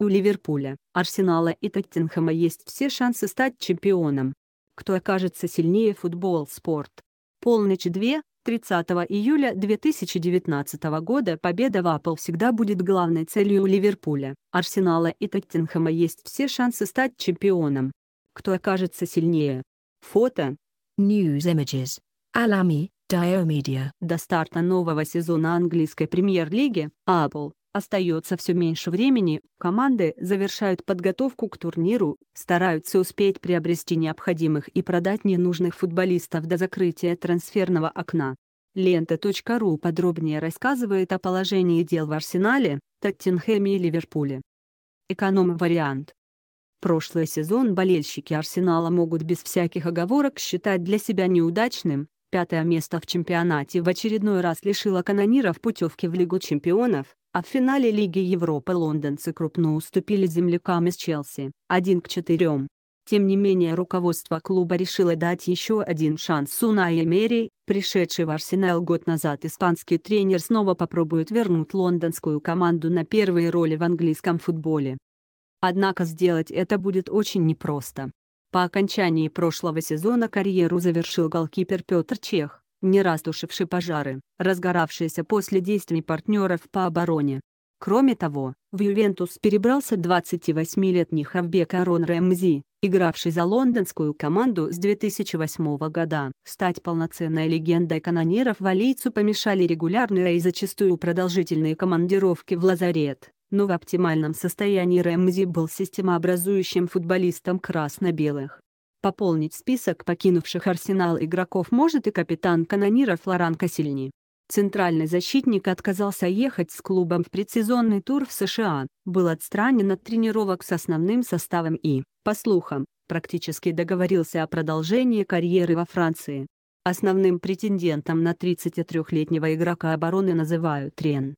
У Ливерпуля, Арсенала и Тоттенхэма есть все шансы стать чемпионом. Кто окажется сильнее футбол спорт? Полночь 2, 30 июля 2019 года победа в Апл всегда будет главной целью Ливерпуля, Арсенала и Тоттенхэма есть все шансы стать чемпионом. Кто окажется сильнее? Фото. News Images. Alami, Dio Media. До старта нового сезона английской премьер-лиги, Apple, Остается все меньше времени, команды завершают подготовку к турниру, стараются успеть приобрести необходимых и продать ненужных футболистов до закрытия трансферного окна. Лента.ру подробнее рассказывает о положении дел в Арсенале, Тоттенхэме и Ливерпуле. Эконом-вариант. Прошлый сезон болельщики Арсенала могут без всяких оговорок считать для себя неудачным. Пятое место в чемпионате в очередной раз лишило канониров путевки в Лигу чемпионов, а в финале Лиги Европы лондонцы крупно уступили землякам из Челси, 1 к 4. Тем не менее руководство клуба решило дать еще один шанс Сунае Мери, пришедший в Арсенал год назад испанский тренер снова попробует вернуть лондонскую команду на первые роли в английском футболе. Однако сделать это будет очень непросто. По окончании прошлого сезона карьеру завершил голкипер Петр Чех, не раз тушивший пожары, разгоравшиеся после действий партнеров по обороне. Кроме того, в Ювентус перебрался 28-летний Хавбек Арон Рэмзи, игравший за лондонскую команду с 2008 года. Стать полноценной легендой канониров валийцу помешали регулярные и зачастую продолжительные командировки в лазарет, но в оптимальном состоянии Рэмзи был системообразующим футболистом красно-белых. Пополнить список покинувших арсенал игроков может и капитан канонира Флоран Кассельни. Центральный защитник отказался ехать с клубом в предсезонный тур в США, был отстранен от тренировок с основным составом и, по слухам, практически договорился о продолжении карьеры во Франции. Основным претендентом на 33-летнего игрока обороны называют Рен.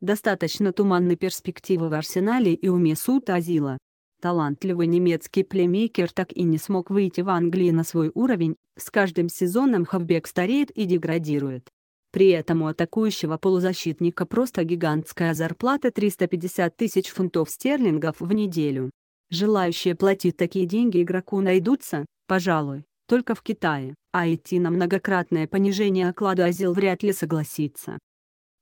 Достаточно туманны перспективы в Арсенале и у Месута Азила. Талантливый немецкий племейкер так и не смог выйти в Англии на свой уровень, с каждым сезоном Хаббек стареет и деградирует. При этом у атакующего полузащитника просто гигантская зарплата 350 тысяч фунтов стерлингов в неделю. Желающие платить такие деньги игроку найдутся, пожалуй, только в Китае, а идти на многократное понижение оклада Азил вряд ли согласится.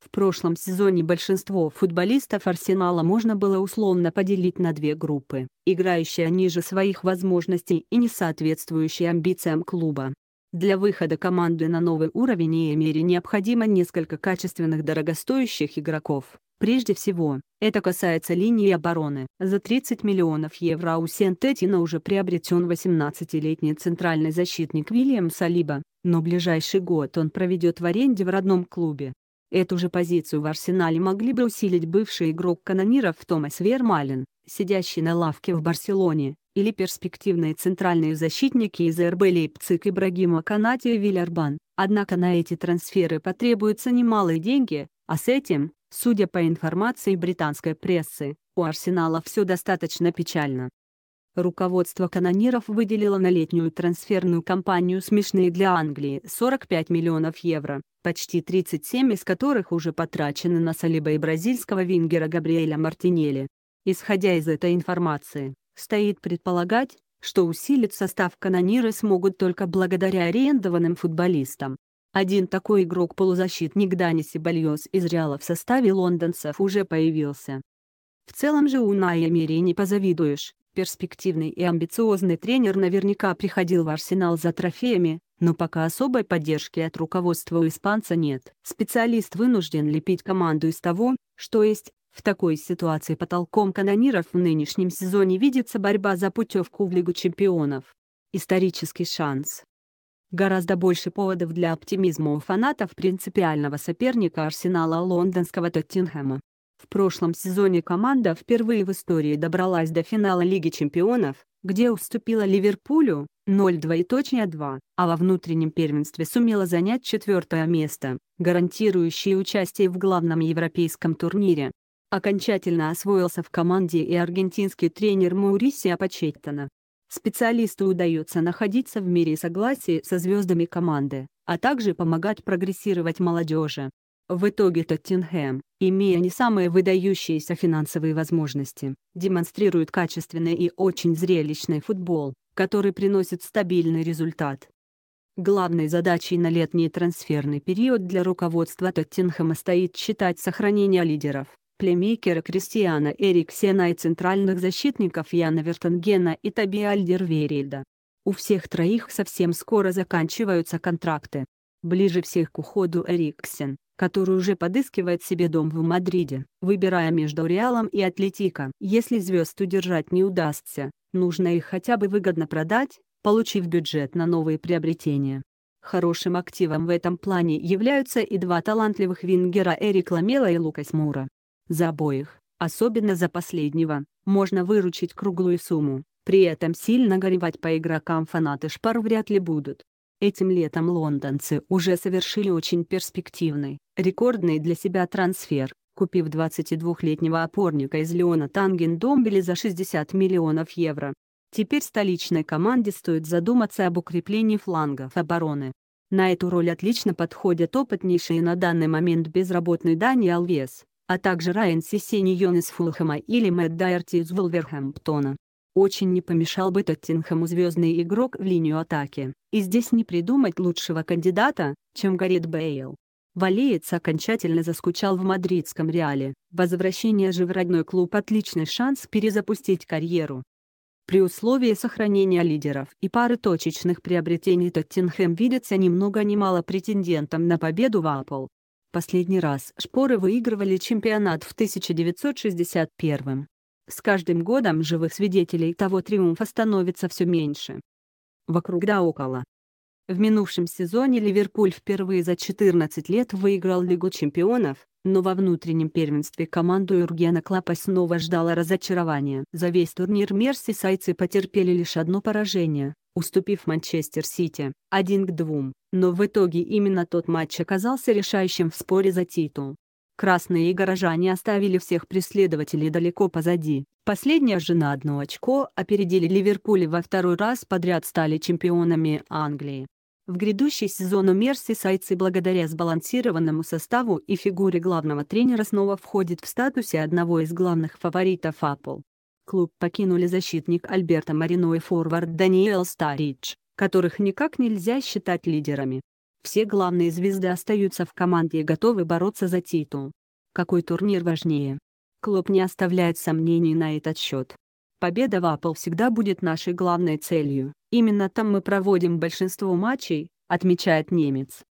В прошлом сезоне большинство футболистов Арсенала можно было условно поделить на две группы, играющие ниже своих возможностей и не соответствующие амбициям клуба. Для выхода команды на новый уровень и Эмери необходимо несколько качественных дорогостоящих игроков. Прежде всего, это касается линии обороны. За 30 миллионов евро у сент Сентетина уже приобретен 18-летний центральный защитник Вильям Салиба, но ближайший год он проведет в аренде в родном клубе. Эту же позицию в арсенале могли бы усилить бывший игрок канониров Томас Вермален, сидящий на лавке в Барселоне, или перспективные центральные защитники из РБ Лейпциг Ибрагима Канати и Вильярбан. Однако на эти трансферы потребуются немалые деньги, а с этим, судя по информации британской прессы, у Арсенала все достаточно печально. Руководство канониров выделило на летнюю трансферную кампанию смешные для Англии 45 миллионов евро, почти 37 из которых уже потрачены на Салиба и бразильского вингера Габриэля Мартинелли. Исходя из этой информации, стоит предполагать, что усилить состав канониры смогут только благодаря арендованным футболистам. Один такой игрок-полузащитник Дани Сибальос из Реала в составе лондонцев уже появился. В целом же у Найя Эмери не позавидуешь, Перспективный и амбициозный тренер наверняка приходил в арсенал за трофеями, но пока особой поддержки от руководства у испанца нет. Специалист вынужден лепить команду из того, что есть. В такой ситуации потолком канониров в нынешнем сезоне видится борьба за путевку в Лигу чемпионов. Исторический шанс. Гораздо больше поводов для оптимизма у фанатов принципиального соперника Арсенала лондонского Тоттенхэма. В прошлом сезоне команда впервые в истории добралась до финала Лиги чемпионов, где уступила Ливерпулю 0-2 и точнее 2, а во внутреннем первенстве сумела занять четвертое место, гарантирующее участие в главном европейском турнире. Окончательно освоился в команде и аргентинский тренер Маурисио Пачеттона. Специалисту удается находиться в мире согласия со звездами команды, а также помогать прогрессировать молодежи. В итоге Тоттенхэм, имея не самые выдающиеся финансовые возможности, демонстрирует качественный и очень зрелищный футбол, который приносит стабильный результат. Главной задачей на летний трансферный период для руководства Тоттенхэма стоит считать сохранение лидеров, племейкера Кристиана Эриксена и центральных защитников Яна Вертенгена и Таби Альдерверельда. У всех троих совсем скоро заканчиваются контракты. Ближе всех к уходу Эриксен, который уже подыскивает себе дом в Мадриде, выбирая между Реалом и Атлетико. Если звезд удержать не удастся, нужно их хотя бы выгодно продать, получив бюджет на новые приобретения. Хорошим активом в этом плане являются и два талантливых вингера Эрик Ламела и Лукас Мура. За обоих, особенно за последнего, можно выручить круглую сумму, при этом сильно горевать по игрокам фанаты Шпар вряд ли будут. Этим летом лондонцы уже совершили очень перспективный, рекордный для себя трансфер, купив 22-летнего опорника из Леона Танген Домбели за 60 миллионов евро. Теперь столичной команде стоит задуматься об укреплении флангов обороны. На эту роль отлично подходят опытнейшие на данный момент безработный Дани Алвес, а также Райан Сисеньон из Фулхэма или Мэтт Дайерти из Вулверхэмптона. Очень не помешал бы Тоттенхэму звездный игрок в линию атаки, и здесь не придумать лучшего кандидата, чем Гаррет Бейл. Валеец окончательно заскучал в мадридском Реале, возвращение же в родной клуб отличный шанс перезапустить карьеру. При условии сохранения лидеров и пары точечных приобретений Тоттенхэм видится немного много ни мало претендентом на победу в Апл. Последний раз шпоры выигрывали чемпионат в 1961 с каждым годом живых свидетелей того триумфа становится все меньше. Вокруг да около. В минувшем сезоне Ливерпуль впервые за 14 лет выиграл Лигу чемпионов, но во внутреннем первенстве команду Юргена Клапа снова ждало разочарование. За весь турнир мерсисайцы потерпели лишь одно поражение, уступив Манчестер Сити, 1 к 2, но в итоге именно тот матч оказался решающим в споре за титул. Красные горожане оставили всех преследователей далеко позади. Последняя же на одно очко опередили Ливерпуль и во второй раз подряд стали чемпионами Англии. В грядущий сезон у Мерси благодаря сбалансированному составу и фигуре главного тренера снова входит в статусе одного из главных фаворитов Апл. Клуб покинули защитник Альберта Марино и форвард Даниэл Старидж, которых никак нельзя считать лидерами. Все главные звезды остаются в команде и готовы бороться за титул. Какой турнир важнее? Клоп не оставляет сомнений на этот счет. Победа в Апл всегда будет нашей главной целью. Именно там мы проводим большинство матчей, отмечает немец.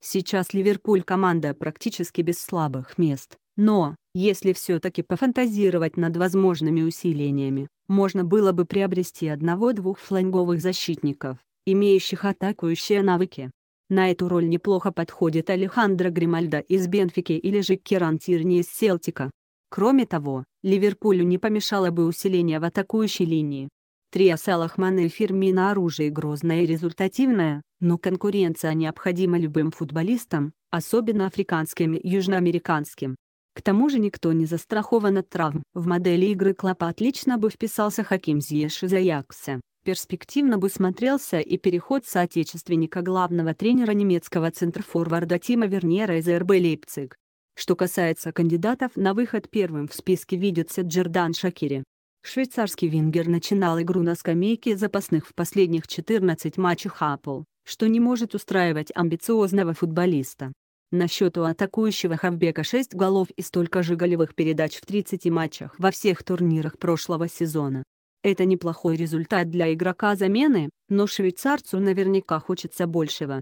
Сейчас Ливерпуль команда практически без слабых мест, но, если все-таки пофантазировать над возможными усилениями, можно было бы приобрести одного-двух фланговых защитников, имеющих атакующие навыки. На эту роль неплохо подходит Алехандро Гримальда из Бенфики или же Керан Тирни из Селтика. Кроме того, Ливерпулю не помешало бы усиление в атакующей линии. Триаса Лахмана и Фирмина оружие грозное и результативное, но конкуренция необходима любым футболистам, особенно африканским и южноамериканским. К тому же никто не застрахован от травм. В модели игры Клопа отлично бы вписался Хаким Зиеш из Аякса перспективно бы смотрелся и переход соотечественника главного тренера немецкого центрфорварда Тима Вернера из РБ Лейпциг. Что касается кандидатов, на выход первым в списке видится Джердан Шакири. Швейцарский вингер начинал игру на скамейке запасных в последних 14 матчах Апл, что не может устраивать амбициозного футболиста. На счет у атакующего Хавбека 6 голов и столько же голевых передач в 30 матчах во всех турнирах прошлого сезона. Это неплохой результат для игрока замены, но швейцарцу наверняка хочется большего.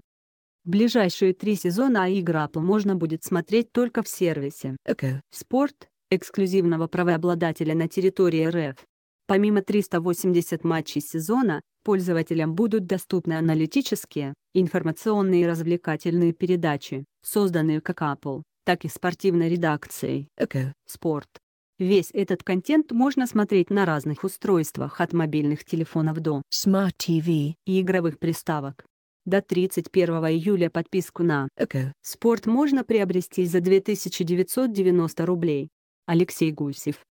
Ближайшие три сезона Аиграпл можно будет смотреть только в сервисе ЭК Спорт, эксклюзивного правообладателя на территории РФ. Помимо 380 матчей сезона, пользователям будут доступны аналитические, информационные и развлекательные передачи, созданные как Apple, так и спортивной редакцией ЭК Спорт. Весь этот контент можно смотреть на разных устройствах от мобильных телефонов до Smart TV и игровых приставок. До 31 июля подписку на ЭКО «Спорт» можно приобрести за 2990 рублей. Алексей Гусев